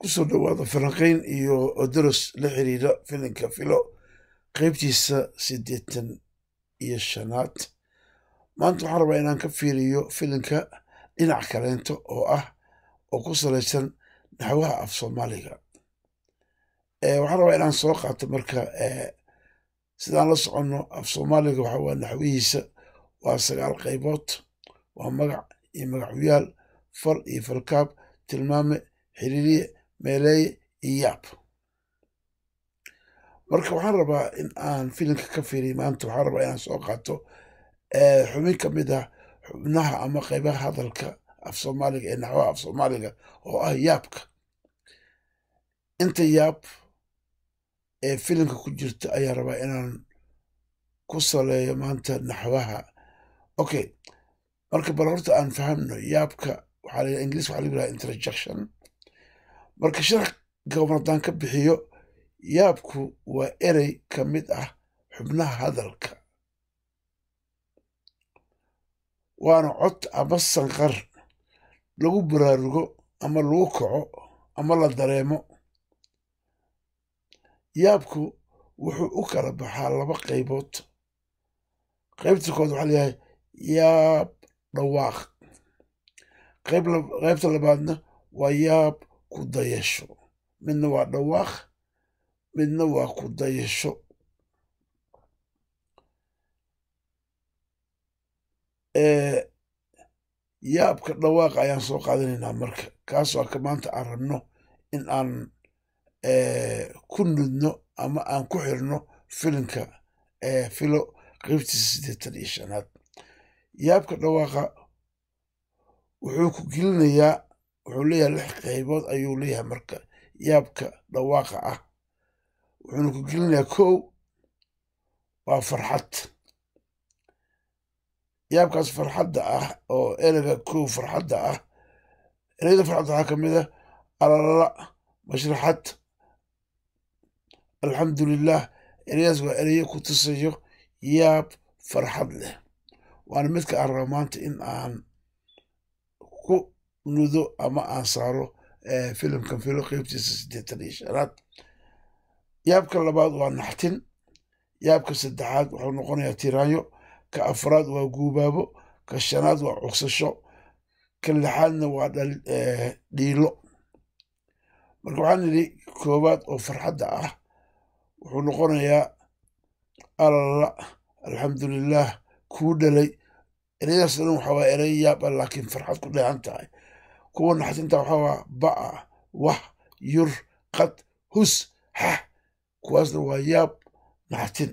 kusoo dhowaada falanqayn iyo odoros la xiriira filinka filo qeybtiisa siddeetan iyo shanaad maanta waxaan rabaa inaan ka fiiriyo filinka dhinac kaleento oo ah oo ku salaysan naxwaha af soomaaliga waxaan rabaa inaan soo qaato marka sidaan la soconno af soomaaliga waxa waa naxwihiisa waa sagaal qaybood waa magac iyo magacyaal fal iyo falkaab tilmaame xiriiriye meeley iyaab marka waxaan rabaa in aan filimka ka fiiriy maanta waxaan rabaa inaan soo qaato eh, xubin ka mid ah xubnaha ama qeybaha hadalka af soomaaliga ee naxwaha af soomaaliga oo ah yaabka inta yaab ee filimka ku jirta ayaa rabaa inaan ku saleeyo maanta naxwaha okay marka bal horta aan fahamno yaabka waxaa la ingiliis waxa lagu yiraha interjection marka sharax gobnadaan ka bixiyo yaabku waa erey ka mid ah xubnaha hadalka waana cod ama sanqar lagu baraarugo ama lagu kaco ama la dareemo yaabku wuxuu u kala baxaa laba qaybood qaybta kood waxaa layahay yaab dhawaaq qaybta labaadna waa yaab ku dayasho midna waa dhawaaq midna waa ku dayasho yaabka dhawaaqa ayaan soo qaadanaynaa marka kaasoo ka maanta aan rabno in aan ku nudno ama aan ku xirno filinka filo qeybtiisa siddeetan iyo shanaad yaabka dhawaaqa wuxuu ku gelinayaa wuxuu leeyahay lix qaybood ayuu leeyahay marka yaabka dhawaaqa ah wuxuuna ku gelinayaa kow waa farxad yaabkaas farxadda ah oo erega kow farxadda ah ereyada farxadda waxaa ka mid a ah, alala mashraxad alxamdulilah ereyadaas waa ereyo ku tusayo yaab farxad leh waana midka aan rabo maanta in aan nudo ama aan saaro eh, filimkan filo qeybtiisa sideetan iyo shanaad yaabka labaad waa naxtin yaabka saddexaad wuxuu noqonayaa tiraanyo ka afraad waa guubaabo ka shanaad waa cugsasho ka lixaadna waa eh, dhiilo marka waxaan idhi koowaad oo farxadda ah wuxuu noqonayaa alala alxamdulilaah kuu dhalay ereydaas waxaa waa erey yaaba ah, laakiin farxad ku dheehan tahay kuwa naxasinta waxaa ba'a wax yur qad hus xah kuwaasna waa yaab naxasin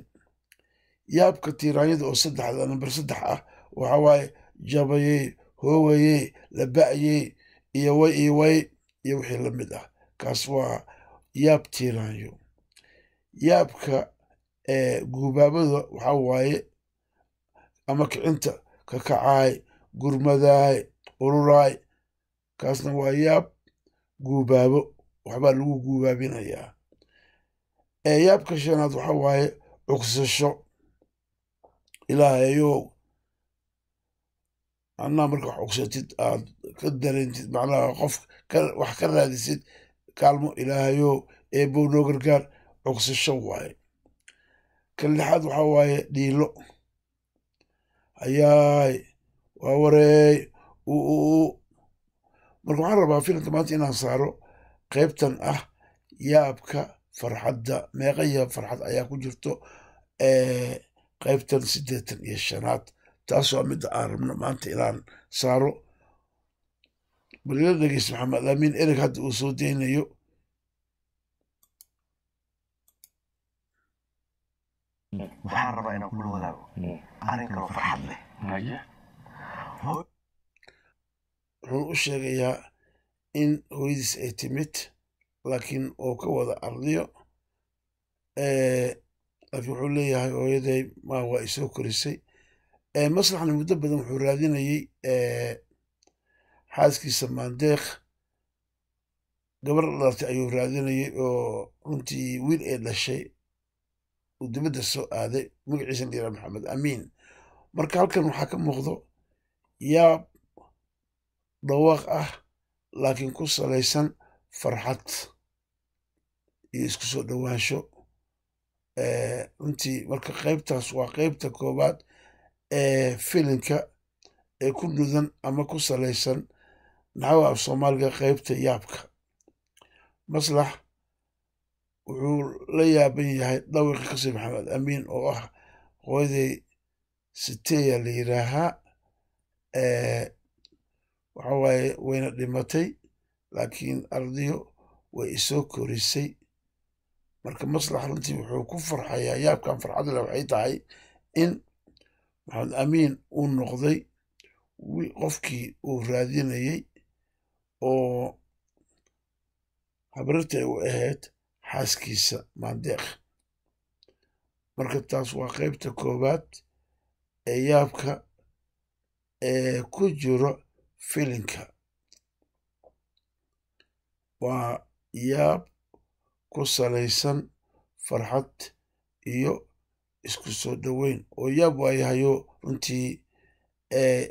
yaabka tiiraanyada oo saddexda ah, namber saddex ah waxaa waaye jabayey hoogayey laba'yey iyo way iyo way iyo wixii la mid ah kaas waa yaab tiiraanyo yaabka ee guubaabada waxaa waaye ama kicinta kakacaay gurmadaay ururaay kaasna waa yaab guubaabo waxbaa lagu guubaabinayaa ee yaabka shanaad waxa waaye cugsasho ilaahayow macnaha marka wax cugsatid aad ka dareentid macnaha qof wax ka raadisid kaalmo ilaahayow eebow noo gargaar cugsasho waaye kan lixaad waxa waaye dhiilo ayaay waa wareey u marka waxaan rabaa filim maanta inaan saaro qeybtan ah yaabka farxadda meeqa yaab farxad ayaa ku jirto qeybtan siddeetan iyo shanaad taas waa midda aan rabno maanta inaan saaro balila dhegeys maxamed amiin ereg hadda uu soo daynayo waxaan rabaa inaan kula wadaago mm. arrin kaloo farxad leh mm wuxuu u sheegayaa in hooyadiis ay timid laakiin uu ka wada ardiyo laakiin wuxuu leeyahay hooyaday ma waa ay soo korisay maslaxna muddo badan wuxuu raadinayey xaaskiisa maandeekh gabar la ayuu raadinayay oo runtii wiil ay dhashay uu dibadda soo aaday magaciisa la yiraha maxamed amiin marka halkan waxaa ka muuqdo yaab dhawaaq ah laakiin ku salaysan farxad iyo isku soo dhowaansho eh, runtii marka qaybtaas waa qaybta koowaad ee filinka ee ku nudan ama ku salaysan naxawa af soomaaliga qaybta yaabka maslax wuxuu la yaaban yahay dhawiqi kasi maxamed amiin oo ah hooyaday siteya la yidhaahaa eh, waxaa waaye wayna dhimatay laakiin ardiyo way isoo korisay marka maslax runtii wuxuu ku farxayaa yaabkan farxad leh waxay tahay in maxamed amiin uu noqday qofkii uu raadinayey oo habrirtay u ahayd xaaskiisa maandeeq marka taas waa qeybta koowaad ee yaabka ee ku jiro filinka waa yaab ku salaysan farxad iyo isku soo dhoweyn oo yaab waayahayo runtii ee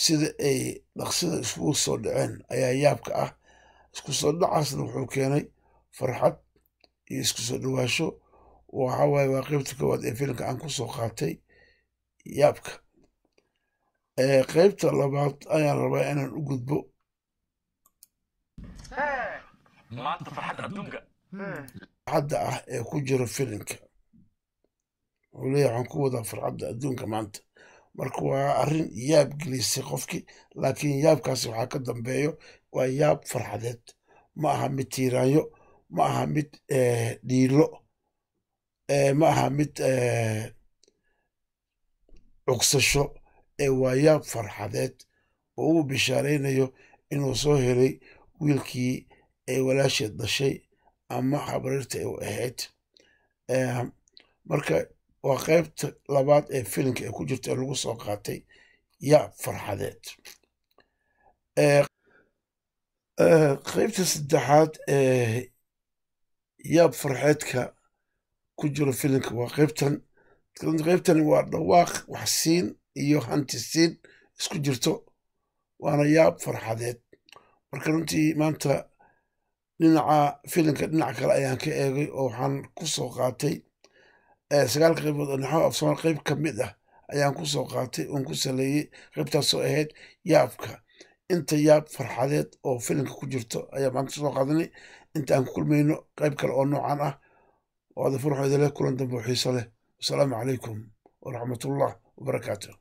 sida ay dhaqsida isugu soo dhaceen ayaa yaabka ah isku soo dhacaasna wuxuu keenay farxad iyo isku soo dhowaasho waaye waa qeybta koowaad ee filinka aan ku soo qaatay yaabka qaybta labaad ayaan rabaa inaan u gudbo hmm. farxadda ah ee ku jiro filinka wuxuu leeyahay waxaan ku wadaa farxadda adduunka maanta marka waa arrin yaab gelisay qofkii laakiin yaabkaasi waxaa ka dambeeyo waa yaab farxadeed ma aha mid tiiraanyo ma aha mid dhiilo ma aha mid cugsasho ee waa yaab farxadeed oo uu bishaaraynayo inuu soo helay wiilkii ay walaasheed dhashay ama habriirta u ahayd ehm, marka waa qeybta labaad ee filimka ee ku jirta ee lagu soo qaatay yaab farxadeed ehm, ehm, qaybta saddexaad ee yaab farxeedka ku jiro filimka waa qaybtan qaybtani waa dhawaaq waxsiin iyo hantisiin isku jirto waana yaab farxadeed marka runtii maanta dhinaca filinka dhinac kale ayaan ka eegay oo waxaan kusoo qaatay sagaalka qaybood oo naxo af soomaal qayb ka mid ah ayaan kusoo qaatay oon ku saleeyey qaybtaasoo ahayd yaabka inta yaab farxadeed oo filinka ku jirto ayaa maanta soo qaadanay inta aan ku kulmayno qayb kale oo noocan ah oo adafurxoodale kulan dambe oo xiiso leh wasalaamu calaykum waraxmatullah wabarakaatu